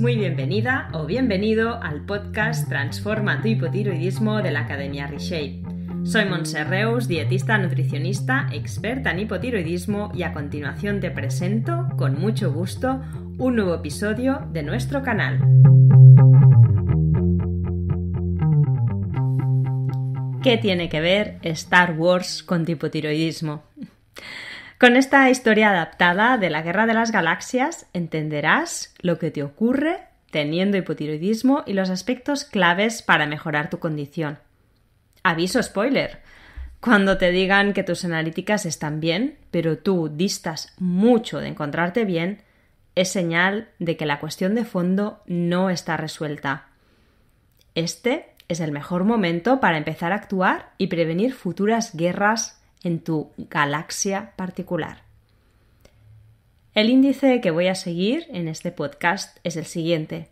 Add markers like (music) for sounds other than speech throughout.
muy bienvenida o bienvenido al podcast Transforma tu hipotiroidismo de la Academia Reshape. Soy Monserreus, dietista nutricionista, experta en hipotiroidismo y a continuación te presento, con mucho gusto, un nuevo episodio de nuestro canal. ¿Qué tiene que ver Star Wars con hipotiroidismo? Con esta historia adaptada de la Guerra de las Galaxias entenderás lo que te ocurre teniendo hipotiroidismo y los aspectos claves para mejorar tu condición. Aviso spoiler. Cuando te digan que tus analíticas están bien, pero tú distas mucho de encontrarte bien, es señal de que la cuestión de fondo no está resuelta. Este es el mejor momento para empezar a actuar y prevenir futuras guerras en tu galaxia particular. El índice que voy a seguir en este podcast es el siguiente.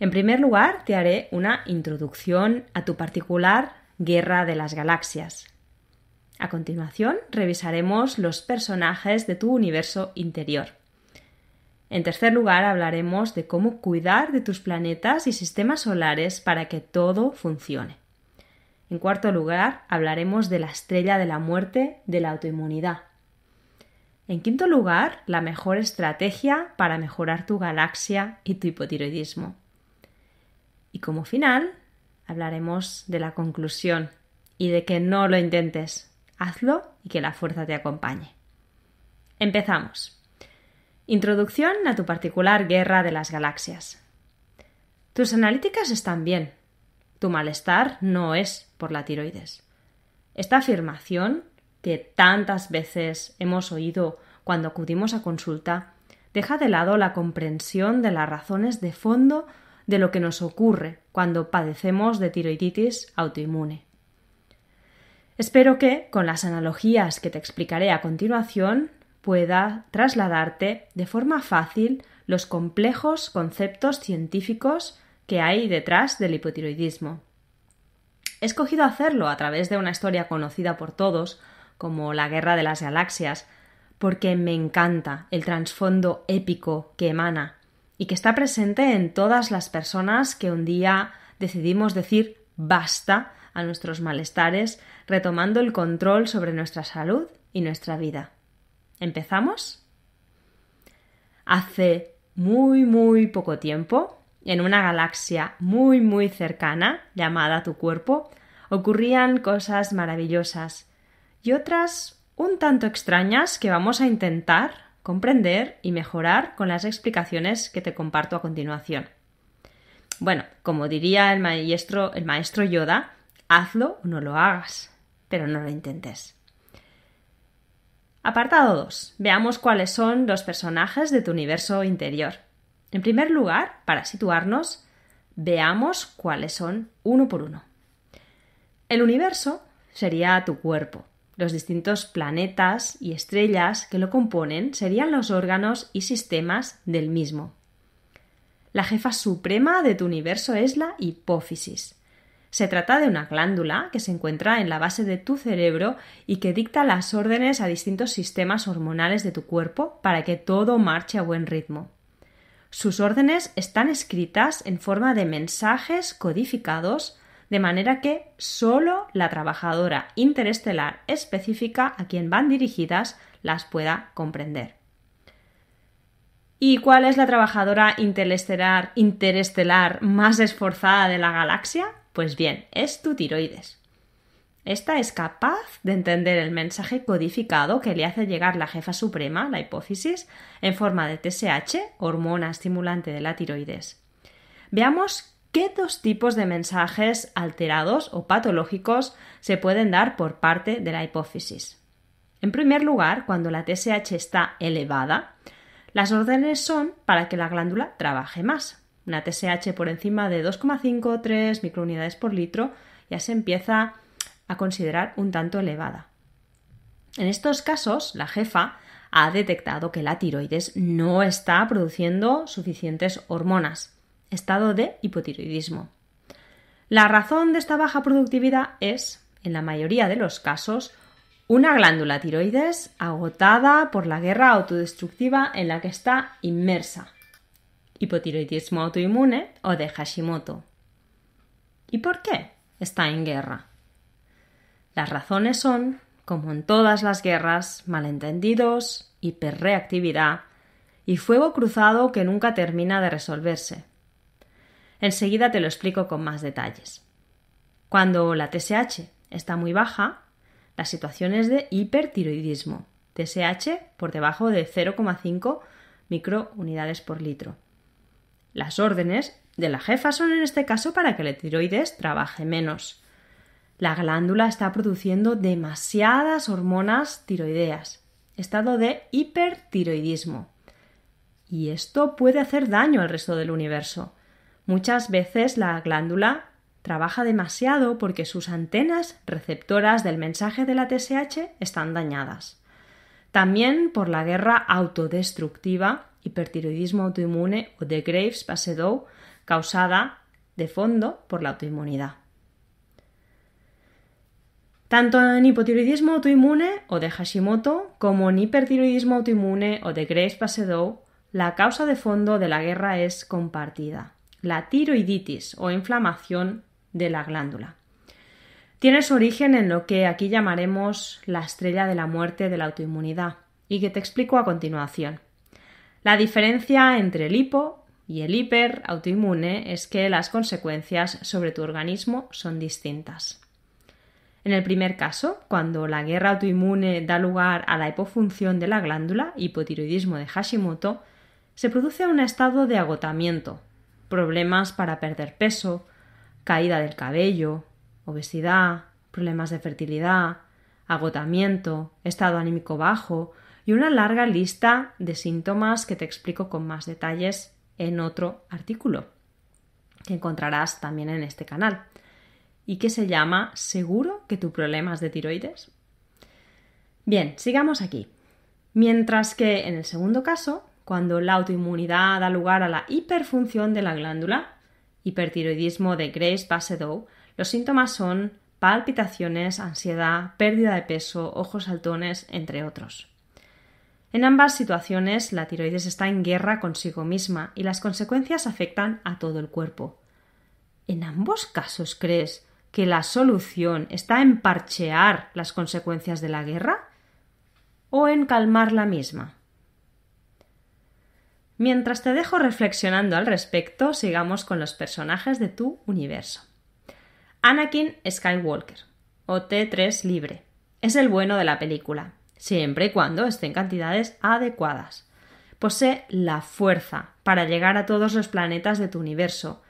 En primer lugar, te haré una introducción a tu particular Guerra de las Galaxias. A continuación, revisaremos los personajes de tu universo interior. En tercer lugar, hablaremos de cómo cuidar de tus planetas y sistemas solares para que todo funcione. En cuarto lugar, hablaremos de la estrella de la muerte de la autoinmunidad. En quinto lugar, la mejor estrategia para mejorar tu galaxia y tu hipotiroidismo. Y como final, hablaremos de la conclusión y de que no lo intentes. Hazlo y que la fuerza te acompañe. Empezamos. Introducción a tu particular guerra de las galaxias. Tus analíticas están bien, tu malestar no es por la tiroides. Esta afirmación, que tantas veces hemos oído cuando acudimos a consulta, deja de lado la comprensión de las razones de fondo de lo que nos ocurre cuando padecemos de tiroiditis autoinmune. Espero que, con las analogías que te explicaré a continuación, pueda trasladarte de forma fácil los complejos conceptos científicos que hay detrás del hipotiroidismo. He escogido hacerlo a través de una historia conocida por todos, como la Guerra de las Galaxias, porque me encanta el trasfondo épico que emana y que está presente en todas las personas que un día decidimos decir basta a nuestros malestares, retomando el control sobre nuestra salud y nuestra vida. ¿Empezamos? Hace muy, muy poco tiempo en una galaxia muy muy cercana, llamada tu cuerpo, ocurrían cosas maravillosas y otras un tanto extrañas que vamos a intentar comprender y mejorar con las explicaciones que te comparto a continuación. Bueno, como diría el maestro, el maestro Yoda, hazlo o no lo hagas, pero no lo intentes. Apartado 2. Veamos cuáles son los personajes de tu universo interior. En primer lugar, para situarnos, veamos cuáles son uno por uno. El universo sería tu cuerpo. Los distintos planetas y estrellas que lo componen serían los órganos y sistemas del mismo. La jefa suprema de tu universo es la hipófisis. Se trata de una glándula que se encuentra en la base de tu cerebro y que dicta las órdenes a distintos sistemas hormonales de tu cuerpo para que todo marche a buen ritmo. Sus órdenes están escritas en forma de mensajes codificados, de manera que solo la trabajadora interestelar específica a quien van dirigidas las pueda comprender. ¿Y cuál es la trabajadora interestelar, interestelar más esforzada de la galaxia? Pues bien, es tu tiroides. Esta es capaz de entender el mensaje codificado que le hace llegar la jefa suprema, la hipófisis, en forma de TSH, hormona estimulante de la tiroides. Veamos qué dos tipos de mensajes alterados o patológicos se pueden dar por parte de la hipófisis. En primer lugar, cuando la TSH está elevada, las órdenes son para que la glándula trabaje más. Una TSH por encima de 2,5 3 microunidades por litro ya se empieza a a considerar un tanto elevada. En estos casos, la jefa ha detectado que la tiroides no está produciendo suficientes hormonas, estado de hipotiroidismo. La razón de esta baja productividad es, en la mayoría de los casos, una glándula tiroides agotada por la guerra autodestructiva en la que está inmersa, hipotiroidismo autoinmune o de Hashimoto. ¿Y por qué está en guerra? Las razones son, como en todas las guerras, malentendidos, hiperreactividad y fuego cruzado que nunca termina de resolverse. Enseguida te lo explico con más detalles. Cuando la TSH está muy baja, la situación es de hipertiroidismo, TSH por debajo de 0,5 microunidades por litro. Las órdenes de la jefa son en este caso para que la tiroides trabaje menos la glándula está produciendo demasiadas hormonas tiroideas, estado de hipertiroidismo. Y esto puede hacer daño al resto del universo. Muchas veces la glándula trabaja demasiado porque sus antenas receptoras del mensaje de la TSH están dañadas. También por la guerra autodestructiva, hipertiroidismo autoinmune o de Graves-Basedow, causada de fondo por la autoinmunidad tanto en hipotiroidismo autoinmune o de Hashimoto como en hipertiroidismo autoinmune o de graves Pasedo, la causa de fondo de la guerra es compartida, la tiroiditis o inflamación de la glándula. Tiene su origen en lo que aquí llamaremos la estrella de la muerte de la autoinmunidad y que te explico a continuación. La diferencia entre el hipo y el hiper autoinmune es que las consecuencias sobre tu organismo son distintas. En el primer caso, cuando la guerra autoinmune da lugar a la hipofunción de la glándula, hipotiroidismo de Hashimoto, se produce un estado de agotamiento, problemas para perder peso, caída del cabello, obesidad, problemas de fertilidad, agotamiento, estado anímico bajo y una larga lista de síntomas que te explico con más detalles en otro artículo que encontrarás también en este canal y que se llama ¿Seguro que tu problema es de tiroides? Bien, sigamos aquí. Mientras que en el segundo caso, cuando la autoinmunidad da lugar a la hiperfunción de la glándula, hipertiroidismo de Grace Basedow, los síntomas son palpitaciones, ansiedad, pérdida de peso, ojos saltones, entre otros. En ambas situaciones, la tiroides está en guerra consigo misma y las consecuencias afectan a todo el cuerpo. ¿En ambos casos crees que la solución está en parchear las consecuencias de la guerra o en calmar la misma? Mientras te dejo reflexionando al respecto, sigamos con los personajes de tu universo. Anakin Skywalker, o T3 libre, es el bueno de la película, siempre y cuando esté en cantidades adecuadas. Posee la fuerza para llegar a todos los planetas de tu universo,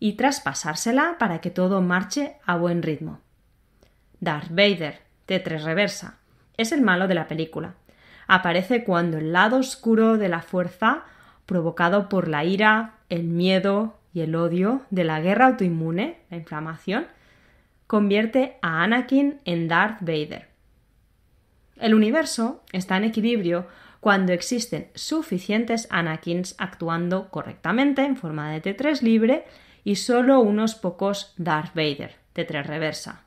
y traspasársela para que todo marche a buen ritmo. Darth Vader, T3 Reversa, es el malo de la película. Aparece cuando el lado oscuro de la fuerza, provocado por la ira, el miedo y el odio de la guerra autoinmune, la inflamación, convierte a Anakin en Darth Vader. El universo está en equilibrio cuando existen suficientes Anakins actuando correctamente en forma de T3 libre y solo unos pocos Darth Vader T3 reversa.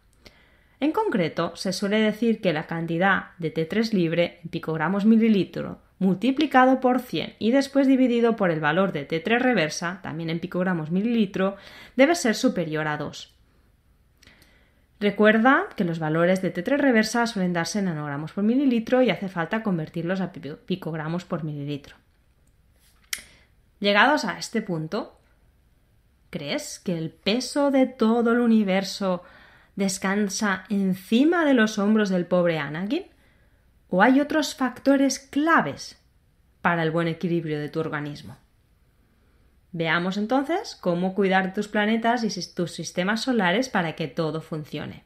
En concreto, se suele decir que la cantidad de T3 libre en picogramos mililitro multiplicado por 100 y después dividido por el valor de T3 reversa, también en picogramos mililitro, debe ser superior a 2. Recuerda que los valores de T3 reversa suelen darse en nanogramos por mililitro y hace falta convertirlos a picogramos por mililitro. Llegados a este punto, ¿Crees que el peso de todo el universo descansa encima de los hombros del pobre Anakin? ¿O hay otros factores claves para el buen equilibrio de tu organismo? Veamos entonces cómo cuidar tus planetas y tus sistemas solares para que todo funcione.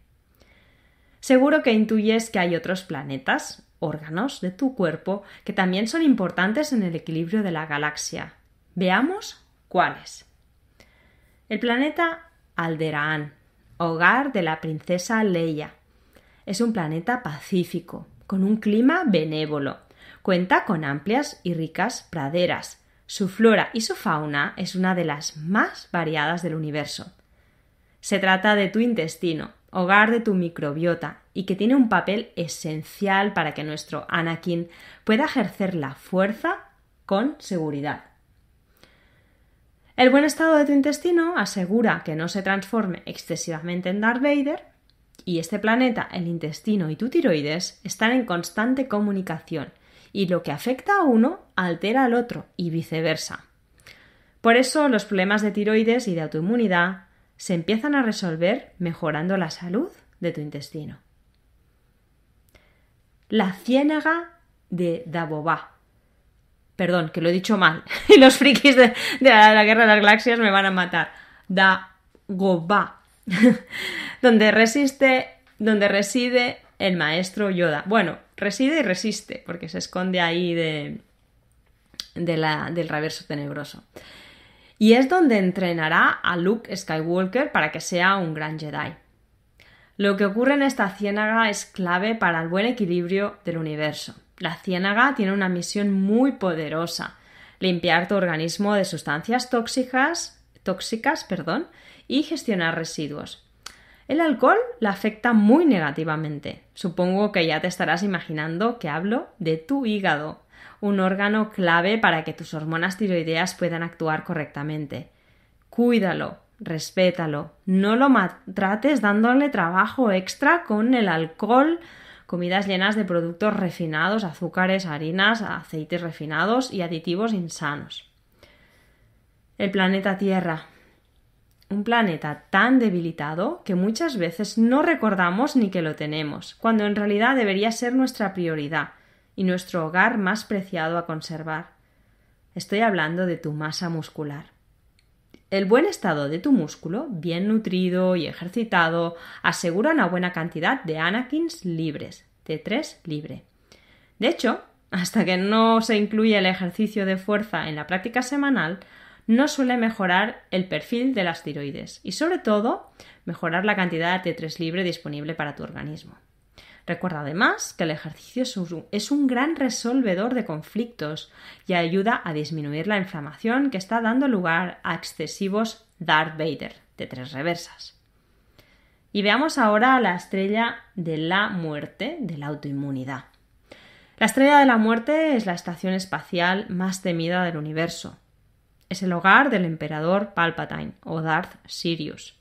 Seguro que intuyes que hay otros planetas, órganos de tu cuerpo, que también son importantes en el equilibrio de la galaxia. Veamos cuáles. El planeta Alderaan, hogar de la princesa Leia. Es un planeta pacífico, con un clima benévolo. Cuenta con amplias y ricas praderas. Su flora y su fauna es una de las más variadas del universo. Se trata de tu intestino, hogar de tu microbiota, y que tiene un papel esencial para que nuestro Anakin pueda ejercer la fuerza con seguridad. El buen estado de tu intestino asegura que no se transforme excesivamente en Darth Vader y este planeta, el intestino y tu tiroides están en constante comunicación y lo que afecta a uno altera al otro y viceversa. Por eso los problemas de tiroides y de autoinmunidad se empiezan a resolver mejorando la salud de tu intestino. La ciénaga de Dabobá. Perdón, que lo he dicho mal. (laughs) Y los frikis de, la, Guerra de las Galaxias me van a matar. Da Goba. (laughs) donde resiste. Donde reside el maestro Yoda. Bueno, reside y resiste, porque se esconde ahí de, del reverso tenebroso. Y es donde entrenará a Luke Skywalker para que sea un gran Jedi. Lo que ocurre en esta ciénaga es clave para el buen equilibrio del universo. La ciénaga tiene una misión muy poderosa, limpiar tu organismo de sustancias tóxicas, tóxicas perdón, y gestionar residuos. El alcohol la afecta muy negativamente. Supongo que ya te estarás imaginando que hablo de tu hígado, un órgano clave para que tus hormonas tiroideas puedan actuar correctamente. Cuídalo, respétalo, no lo maltrates dándole trabajo extra con el alcohol, comidas llenas de productos refinados, azúcares, harinas, aceites refinados y aditivos insanos. El planeta Tierra. Un planeta tan debilitado que muchas veces no recordamos ni que lo tenemos, cuando en realidad debería ser nuestra prioridad y nuestro hogar más preciado a conservar. Estoy hablando de tu masa muscular. El buen estado de tu músculo, bien nutrido y ejercitado, asegura una buena cantidad de anakins libres, T3 libre. De hecho, hasta que no se incluye el ejercicio de fuerza en la práctica semanal, no suele mejorar el perfil de las tiroides y sobre todo mejorar la cantidad de T3 libre disponible para tu organismo. Recuerda además que el ejercicio es un, es un gran resolvedor de conflictos y ayuda a disminuir la inflamación que está dando lugar a excesivos Darth Vader de tres reversas. Y veamos ahora la estrella de la muerte, de la autoinmunidad. La estrella de la muerte es la estación espacial más temida del universo. Es el hogar del emperador Palpatine o Darth Sirius.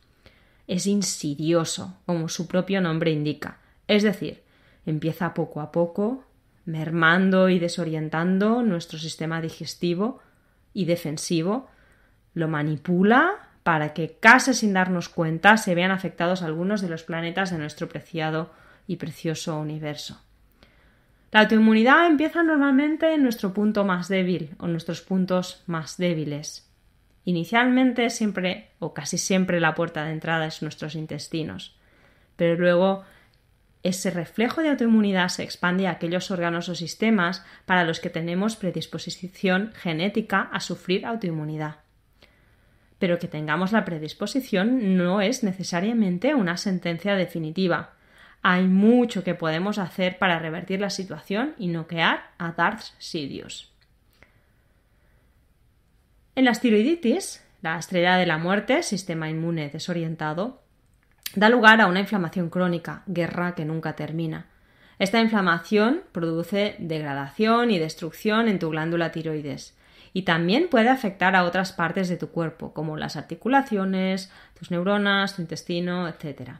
Es insidioso, como su propio nombre indica, es decir, empieza poco a poco, mermando y desorientando nuestro sistema digestivo y defensivo, lo manipula para que casi sin darnos cuenta se vean afectados algunos de los planetas de nuestro preciado y precioso universo. La autoinmunidad empieza normalmente en nuestro punto más débil o nuestros puntos más débiles. Inicialmente siempre o casi siempre la puerta de entrada es nuestros intestinos, pero luego ese reflejo de autoinmunidad se expande a aquellos órganos o sistemas para los que tenemos predisposición genética a sufrir autoinmunidad. Pero que tengamos la predisposición no es necesariamente una sentencia definitiva. Hay mucho que podemos hacer para revertir la situación y noquear a Darth Sidious. En la tiroiditis, la estrella de la muerte, sistema inmune desorientado, da lugar a una inflamación crónica, guerra que nunca termina. Esta inflamación produce degradación y destrucción en tu glándula tiroides y también puede afectar a otras partes de tu cuerpo, como las articulaciones, tus neuronas, tu intestino, etc.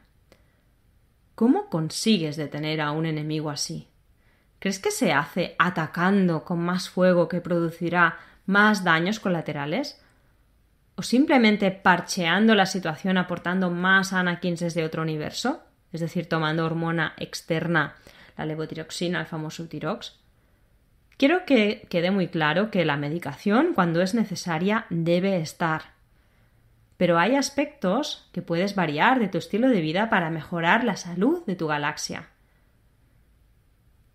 ¿Cómo consigues detener a un enemigo así? ¿Crees que se hace atacando con más fuego que producirá más daños colaterales? o simplemente parcheando la situación aportando más anakinses de otro universo, es decir, tomando hormona externa, la levotiroxina, el famoso tirox. Quiero que quede muy claro que la medicación, cuando es necesaria, debe estar. Pero hay aspectos que puedes variar de tu estilo de vida para mejorar la salud de tu galaxia.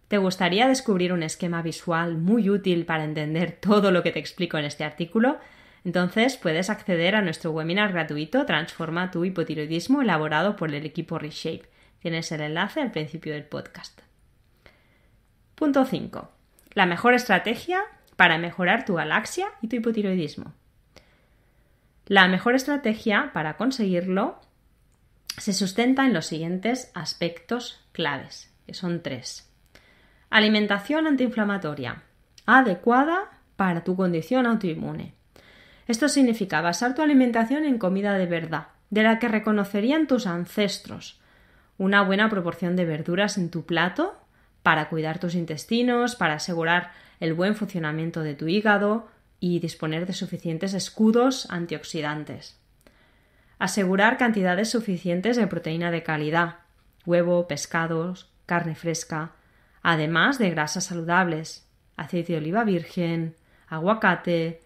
¿Te gustaría descubrir un esquema visual muy útil para entender todo lo que te explico en este artículo? Entonces puedes acceder a nuestro webinar gratuito Transforma tu hipotiroidismo elaborado por el equipo Reshape. Tienes el enlace al principio del podcast. Punto 5. La mejor estrategia para mejorar tu galaxia y tu hipotiroidismo. La mejor estrategia para conseguirlo se sustenta en los siguientes aspectos claves, que son tres. Alimentación antiinflamatoria, adecuada para tu condición autoinmune. Esto significa basar tu alimentación en comida de verdad, de la que reconocerían tus ancestros. Una buena proporción de verduras en tu plato para cuidar tus intestinos, para asegurar el buen funcionamiento de tu hígado y disponer de suficientes escudos antioxidantes. Asegurar cantidades suficientes de proteína de calidad, huevo, pescados, carne fresca, además de grasas saludables, aceite de oliva virgen, aguacate,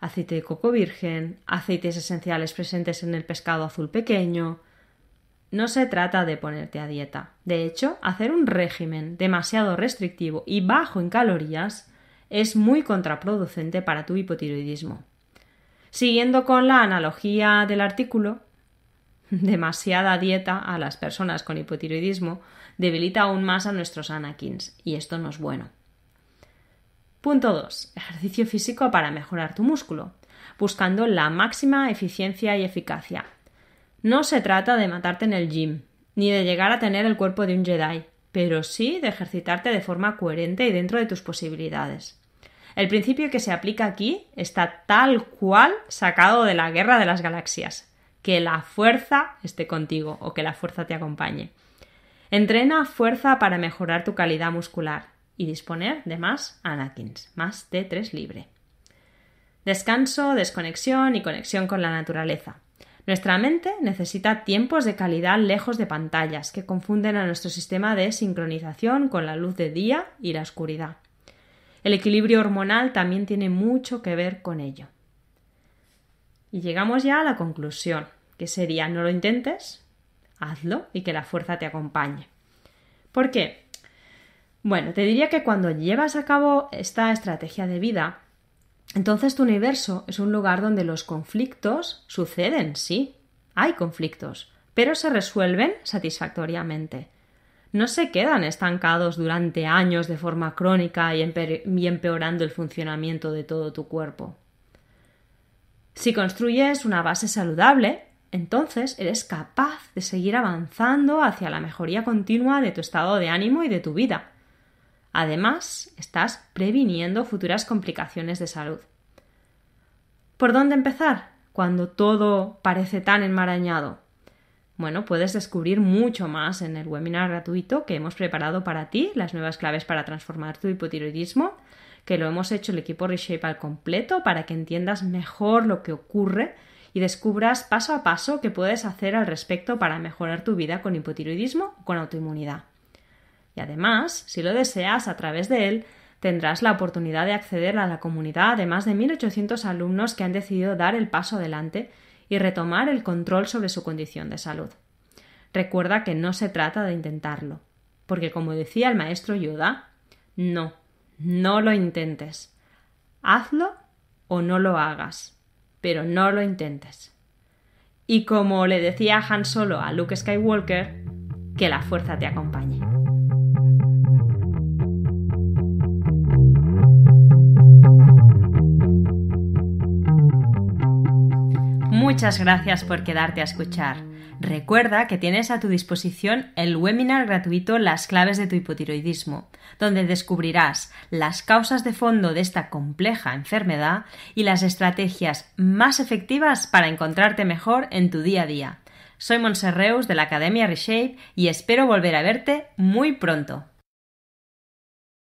aceite de coco virgen, aceites esenciales presentes en el pescado azul pequeño. No se trata de ponerte a dieta. De hecho, hacer un régimen demasiado restrictivo y bajo en calorías es muy contraproducente para tu hipotiroidismo. Siguiendo con la analogía del artículo, (laughs) demasiada dieta a las personas con hipotiroidismo debilita aún más a nuestros anakins, y esto no es bueno. Punto 2. Ejercicio físico para mejorar tu músculo, buscando la máxima eficiencia y eficacia. No se trata de matarte en el gym, ni de llegar a tener el cuerpo de un Jedi, pero sí de ejercitarte de forma coherente y dentro de tus posibilidades. El principio que se aplica aquí está tal cual sacado de la guerra de las galaxias. Que la fuerza esté contigo o que la fuerza te acompañe. Entrena fuerza para mejorar tu calidad muscular y disponer de más Anakins, más de 3 libre. Descanso, desconexión y conexión con la naturaleza. Nuestra mente necesita tiempos de calidad lejos de pantallas que confunden a nuestro sistema de sincronización con la luz de día y la oscuridad. El equilibrio hormonal también tiene mucho que ver con ello. Y llegamos ya a la conclusión, que sería no lo intentes, hazlo y que la fuerza te acompañe. ¿Por qué? Bueno, te diría que cuando llevas a cabo esta estrategia de vida, entonces tu universo es un lugar donde los conflictos suceden, sí, hay conflictos, pero se resuelven satisfactoriamente. No se quedan estancados durante años de forma crónica y, empeorando el funcionamiento de todo tu cuerpo. Si construyes una base saludable, entonces eres capaz de seguir avanzando hacia la mejoría continua de tu estado de ánimo y de tu vida. Además, estás previniendo futuras complicaciones de salud. ¿Por dónde empezar cuando todo parece tan enmarañado? Bueno, puedes descubrir mucho más en el webinar gratuito que hemos preparado para ti, las nuevas claves para transformar tu hipotiroidismo, que lo hemos hecho el equipo Reshape al completo para que entiendas mejor lo que ocurre y descubras paso a paso qué puedes hacer al respecto para mejorar tu vida con hipotiroidismo o con autoinmunidad y además, si lo deseas, a través de él, tendrás la oportunidad de acceder a la comunidad de más de 1.800 alumnos que han decidido dar el paso adelante y retomar el control sobre su condición de salud. Recuerda que no se trata de intentarlo, porque como decía el maestro Yoda, no, no lo intentes. Hazlo o no lo hagas, pero no lo intentes. Y como le decía Han Solo a Luke Skywalker, que la fuerza te acompañe. Muchas gracias por quedarte a escuchar. Recuerda que tienes a tu disposición el webinar gratuito Las claves de tu hipotiroidismo, donde descubrirás las causas de fondo de esta compleja enfermedad y las estrategias más efectivas para encontrarte mejor en tu día a día. Soy Monserreus de la Academia Reshape y espero volver a verte muy pronto.